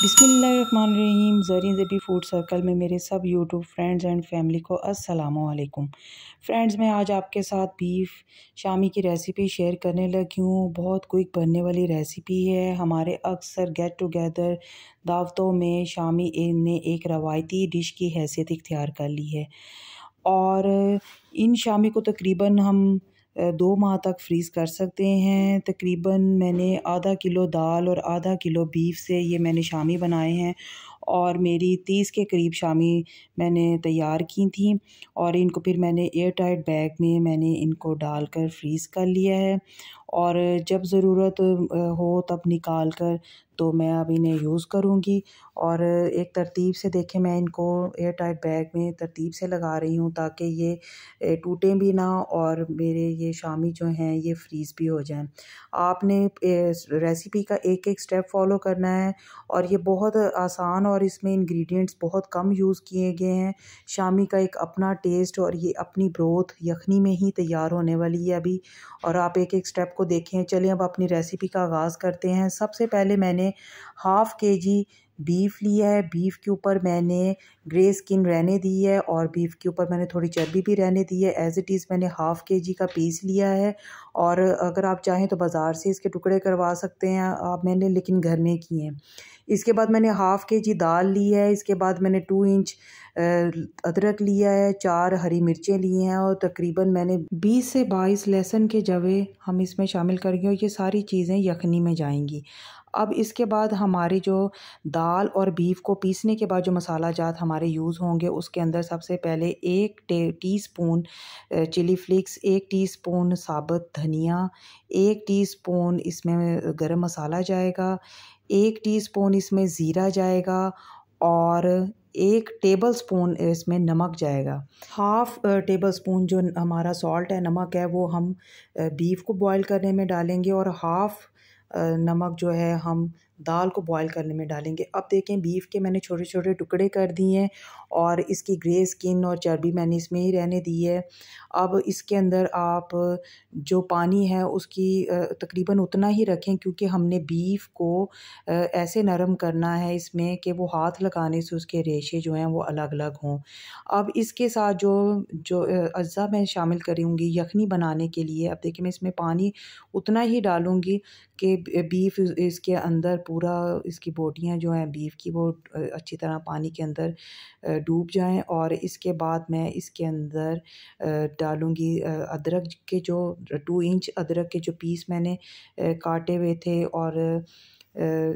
बिसमीम Zareen ज़बी food circle में मेरे सब यूट्यूब फ्रेंड्स एंड फैमिली को असलकुम फ्रेंड्स मैं आज आपके साथ बीफ शामी की रेसिपी शेयर करने लगी हूँ बहुत क्विक बनने वाली रेसिपी है हमारे अक्सर गेट टुगेदर दावतों में शामी ने एक रवायती डिश की हैसियत इख्तियार कर ली है और इन शामी को तकरीबन हम दो माह तक फ्रीज़ कर सकते हैं तकरीबन मैंने आधा किलो दाल और आधा किलो बीफ से ये मैंने शामी बनाए हैं और मेरी तीस के करीब शामी मैंने तैयार की थी और इनको फिर मैंने एयर टाइट बैग में मैंने इनको डालकर फ्रीज़ कर लिया है और जब ज़रूरत हो तब निकाल कर तो मैं अब इन्हें यूज़ करूँगी और एक तरतीब से देखें मैं इनको एयर टाइट बैग में तरतीब से लगा रही हूँ ताकि ये टूटें भी ना और मेरे ये शामी जो हैं ये फ्रीज़ भी हो जाएं आपने रेसिपी का एक एक स्टेप फॉलो करना है और ये बहुत आसान और इसमें इंग्रेडिएंट्स बहुत कम यूज़ किए गए हैं शामी का एक अपना टेस्ट और ये अपनी ब्रोथ यखनी में ही तैयार होने वाली है अभी और आप एक एक स्टेप को देखें चलिए अब अपनी रेसिपी का आगाज़ करते हैं सबसे पहले मैंने हाफ़ के जी बीफ लिया है बीफ के ऊपर मैंने ग्रे स्किन रहने दी है और बीफ के ऊपर मैंने थोड़ी चर्बी भी रहने दी है एज़ इट इज़ मैंने हाफ़ के जी का पीस लिया है और अगर आप चाहें तो बाज़ार से इसके टुकड़े करवा सकते हैं आप मैंने लेकिन घर में किए हैं इसके बाद मैंने हाफ़ के जी दाल ली है इसके बाद मैंने टू इंच अदरक लिया है चार हरी मिर्चें ली हैं और तकरीबन मैंने बीस से बाईस लहसन के जवे हम इसमें शामिल करेंगे और ये सारी चीज़ें यखनी में जाएंगी अब इसके बाद हमारे जो दाल और बीफ को पीसने के बाद जो मसाला जात हमारे यूज़ होंगे उसके अंदर सबसे पहले एक टीस्पून चिली फ्लिक्स एक टीस्पून साबुत धनिया एक टीस्पून इसमें गरम मसाला जाएगा एक टीस्पून इसमें ज़ीरा जाएगा और एक टेबल स्पून इसमें नमक जाएगा हाफ़ टेबल स्पून जो हमारा सॉल्ट है नमक है वो हम बीफ को बॉईल करने में डालेंगे और हाफ़ नमक जो है हम दाल को बॉईल करने में डालेंगे अब देखें बीफ के मैंने छोटे छोटे टुकड़े कर दिए हैं और इसकी ग्रे स्किन और चर्बी मैंने इसमें ही रहने दी है अब इसके अंदर आप जो पानी है उसकी तकरीबन उतना ही रखें क्योंकि हमने बीफ को ऐसे नरम करना है इसमें कि वो हाथ लगाने से उसके रेशे जो हैं वो अलग अलग हों अब इसके साथ जो जो अज्जा मैं शामिल करूँगी यखनी बनाने के लिए अब देखिए मैं इसमें पानी उतना ही डालूँगी कि बीफ इसके अंदर पूरा इसकी बोटियाँ जो हैं बीफ की वो अच्छी तरह पानी के अंदर डूब जाएं और इसके बाद मैं इसके अंदर डालूँगी अदरक के जो टू इंच अदरक के जो पीस मैंने काटे हुए थे और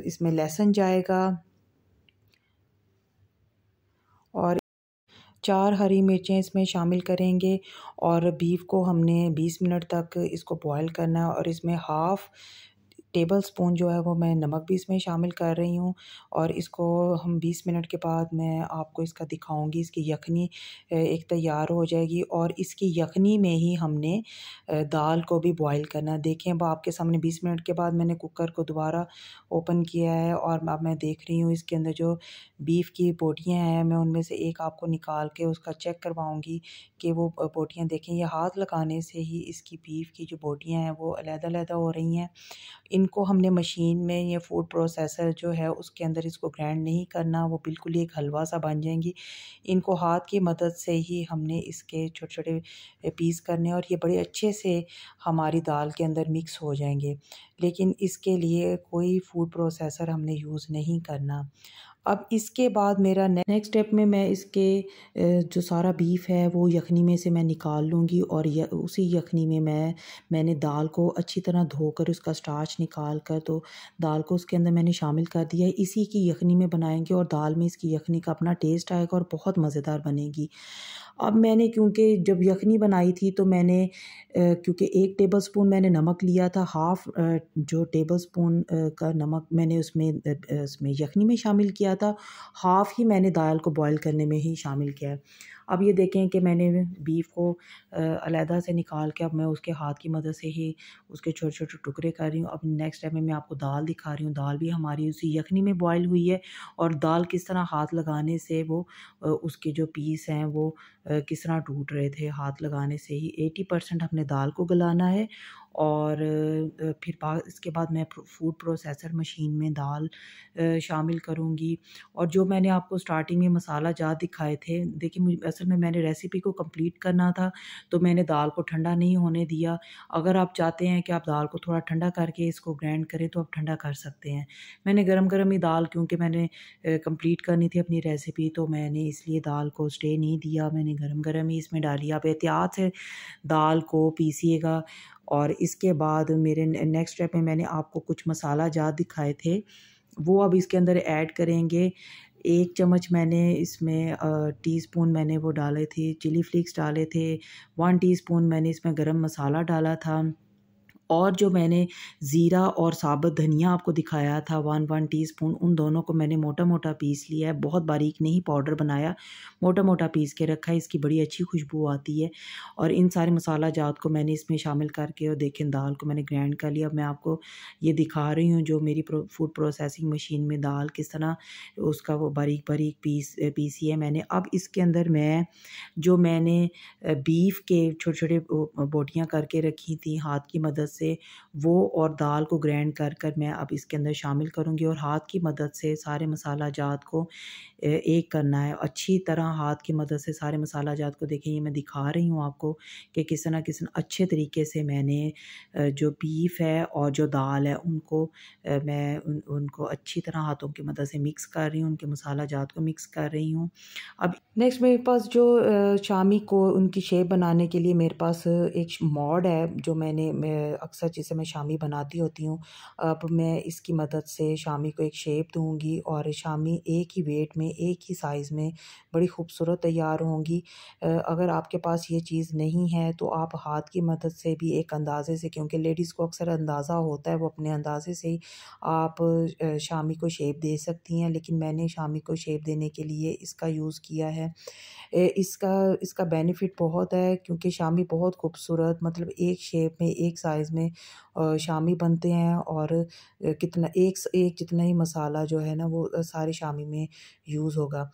इसमें लहसुन जाएगा और चार हरी मिर्चें इसमें शामिल करेंगे और बीफ को हमने 20 मिनट तक इसको बॉईल करना है और इसमें हाफ़ टेबल स्पून जो है वो मैं नमक भी इसमें शामिल कर रही हूँ और इसको हम 20 मिनट के बाद मैं आपको इसका दिखाऊंगी इसकी यखनी एक तैयार हो जाएगी और इसकी यखनी में ही हमने दाल को भी बॉईल करना देखें अब आपके सामने 20 मिनट के बाद मैंने कुकर को दोबारा ओपन किया है और अब मैं देख रही हूँ इसके अंदर जो बीफ की बोटियाँ हैं मैं उनमें से एक आपको निकाल के उसका चेक करवाऊँगी कि वो बोटियाँ देखें यह हाथ लगाने से ही इसकी बीफ की जो बोटियाँ हैं वो अलहदा अलहदा हो रही हैं इनको हमने मशीन में या फूड प्रोसेसर जो है उसके अंदर इसको ग्राइंड नहीं करना वो बिल्कुल ही एक हलवा सा बन जाएंगी इनको हाथ की मदद से ही हमने इसके छोटे छोटे पीस करने और ये बड़े अच्छे से हमारी दाल के अंदर मिक्स हो जाएंगे लेकिन इसके लिए कोई फूड प्रोसेसर हमने यूज़ नहीं करना अब इसके बाद मेरा नेक्स्ट स्टेप में मैं इसके जो सारा बीफ है वो यखनी में से मैं निकाल लूँगी और य, उसी यखनी में मैं मैंने दाल को अच्छी तरह धोकर उसका स्टार्च निकाल कर तो दाल को उसके अंदर मैंने शामिल कर दिया है इसी की यखनी में बनाएंगे और दाल में इसकी यखनी का अपना टेस्ट आएगा और बहुत मज़ेदार बनेगी अब मैंने क्योंकि जब यखनी बनाई थी तो मैंने क्योंकि एक टेबल स्पून मैंने नमक लिया था हाफ़ जो टेबल स्पून का नमक मैंने उसमें उसमें यखनी में शामिल किया किया था हाफ़ ही मैंने दाल को बॉईल करने में ही शामिल किया है अब ये देखें कि मैंने बीफ को अलहदा से निकाल के अब मैं उसके हाथ की मदद से ही उसके छोटे छोटे टुकड़े कर रही हूँ अब नेक्स्ट टाइम में मैं आपको दाल दिखा रही हूँ दाल भी हमारी उसी यखनी में बॉयल हुई है और दाल किस तरह हाथ लगाने से वो उसके जो पीस हैं वो किस तरह टूट रहे थे हाथ लगाने से ही एटी परसेंट हमने दाल को गलाना है और फिर इसके बाद मैं फूड प्रोसेसर मशीन में दाल शामिल करूँगी और जो मैंने आपको स्टार्टिंग में मसाला जात दिखाए थे देखिए असल में मैंने रेसिपी को कंप्लीट करना था तो मैंने दाल को ठंडा नहीं होने दिया अगर आप चाहते हैं कि आप दाल को थोड़ा ठंडा करके इसको ग्राइंड करें तो आप ठंडा कर सकते हैं मैंने गर्म गर्म ही दाल क्योंकि मैंने कंप्लीट करनी थी अपनी रेसिपी तो मैंने इसलिए दाल को स्टे नहीं दिया मैंने गर्म गर्म ही इसमें डाली आप एहतियात से दाल को पीसीएगा और इसके बाद मेरे नेक्स्ट स्टेप में मैंने आपको कुछ मसाला जात दिखाए थे वो अब इसके अंदर ऐड करेंगे एक चम्मच मैंने इसमें टीस्पून मैंने वो डाले थे चिली फ्लेक्स डाले थे वन टीस्पून मैंने इसमें गरम मसाला डाला था और जो मैंने ज़ीरा और साबुत धनिया आपको दिखाया था वन वन टीस्पून उन दोनों को मैंने मोटा मोटा पीस लिया है बहुत बारीक नहीं पाउडर बनाया मोटा मोटा पीस के रखा है इसकी बड़ी अच्छी खुशबू आती है और इन सारे मसाला जात को मैंने इसमें शामिल करके और देखें दाल को मैंने ग्राइंड कर लिया मैं आपको ये दिखा रही हूँ जो मेरी प्रो, फूड प्रोसेसिंग मशीन में दाल किस तरह उसका वो बारीक बारीक पीस पीसी है मैंने अब इसके अंदर मैं जो मैंने बीफ के छोटे छोटे बोटियाँ करके रखी थी हाथ की मदद से से वो और दाल को ग्रैंड कर कर मैं अब इसके अंदर शामिल करूँगी और हाथ की मदद से सारे मसाला जात को एक करना है अच्छी तरह हाथ की मदद से सारे मसाला जात को देखें ये मैं दिखा रही हूँ आपको कि किस तरह किस अच्छे तरीके से मैंने जो बीफ है और जो दाल है उनको मैं उन, उनको अच्छी तरह हाथों की मदद से मिक्स कर रही हूँ उनके मसाला जात को मिक्स कर रही हूँ अब नेक्स्ट मेरे पास जो शामी को उनकी शेप बनाने के लिए मेरे पास एक मॉड है जो मैंने अक्सर जिसे मैं शामी बनाती होती हूँ अब मैं इसकी मदद से शामी को एक शेप दूँगी और शामी एक ही वेट में एक ही साइज़ में बड़ी खूबसूरत तैयार होंगी अगर आपके पास ये चीज़ नहीं है तो आप हाथ की मदद से भी एक अंदाज़े से क्योंकि लेडीज़ को अक्सर अंदाज़ा होता है वो अपने अंदाज़े से ही आप शामी को शेप दे सकती हैं लेकिन मैंने शामी को शेप देने के लिए इसका यूज़ किया है इसका इसका बेनिफिट बहुत है क्योंकि शामी बहुत खूबसूरत मतलब एक शेप में एक साइज़ में शामी बनते हैं और कितना एक एक जितना ही मसाला जो है ना वो सारे शामी में यूज़ होगा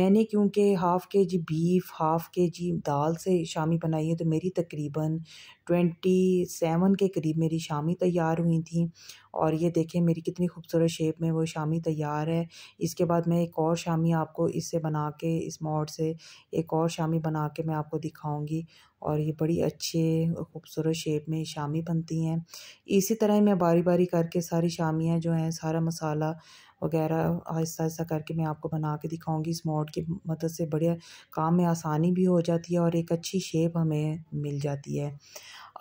मैंने क्योंकि हाफ़ के जी बीफ हाफ़ के जी दाल से शामी बनाई है तो मेरी तकरीबन ट्वेंटी सेवन के करीब मेरी शामी तैयार हुई थी और ये देखें मेरी कितनी खूबसूरत शेप में वो शामी तैयार है इसके बाद मैं एक और शामी आपको इससे बना के इस मोड से एक और शामी बना के मैं आपको दिखाऊंगी और ये बड़ी अच्छे खूबसूरत शेप में शामी बनती हैं इसी तरह मैं बारी बारी करके सारी शामियाँ जो हैं सारा मसाला वगैरह आहिस्ता आहिस्ता करके मैं आपको बना के दिखाऊंगी इस मोड की मदद से बढ़िया काम में आसानी भी हो जाती है और एक अच्छी शेप हमें मिल जाती है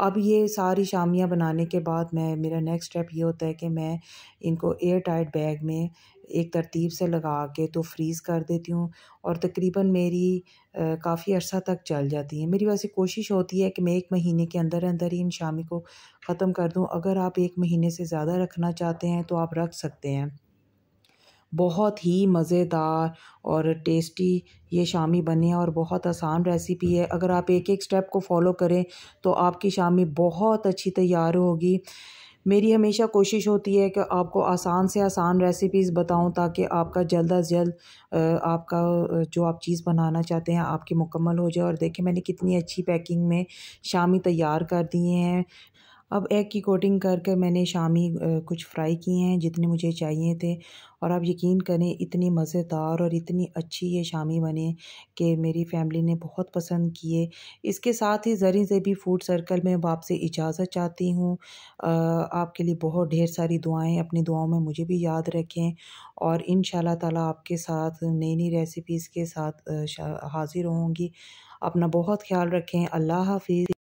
अब ये सारी शामियाँ बनाने के बाद मैं मेरा नेक्स्ट स्टेप ये होता है कि मैं इनको एयर टाइट बैग में एक तरतीब से लगा के तो फ्रीज़ कर देती हूँ और तकरीबन मेरी काफ़ी अरसा तक चल जाती है मेरी वैसे कोशिश होती है कि मैं एक महीने के अंदर अंदर ही इन शामी को ख़त्म कर दूँ अगर आप एक महीने से ज़्यादा रखना चाहते हैं तो आप रख सकते हैं बहुत ही मज़ेदार और टेस्टी ये शामी बने और बहुत आसान रेसिपी है अगर आप एक एक स्टेप को फॉलो करें तो आपकी शामी बहुत अच्छी तैयार होगी मेरी हमेशा कोशिश होती है कि आपको आसान से आसान रेसिपीज़ बताऊं ताकि आपका जल्द अज जल्द आपका जो आप चीज़ बनाना चाहते हैं आपकी मुकम्मल हो जाए और देखें मैंने कितनी अच्छी पैकिंग में शामी तैयार कर दिए हैं अब एग की कोटिंग करके मैंने शामी कुछ फ्राई किए हैं जितने मुझे चाहिए थे और आप यकीन करें इतनी मज़ेदार और इतनी अच्छी ये शामी बने कि मेरी फैमिली ने बहुत पसंद किए इसके साथ ही ज़री से भी फूड सर्कल में अब आपसे इजाज़त चाहती हूँ आपके लिए बहुत ढेर सारी दुआएं अपनी दुआओं में मुझे भी याद रखें और इन ताला आपके साथ नई नई रेसिपीज़ के साथ हाज़िर होंगी अपना बहुत ख्याल रखें अल्लाह हाफिज़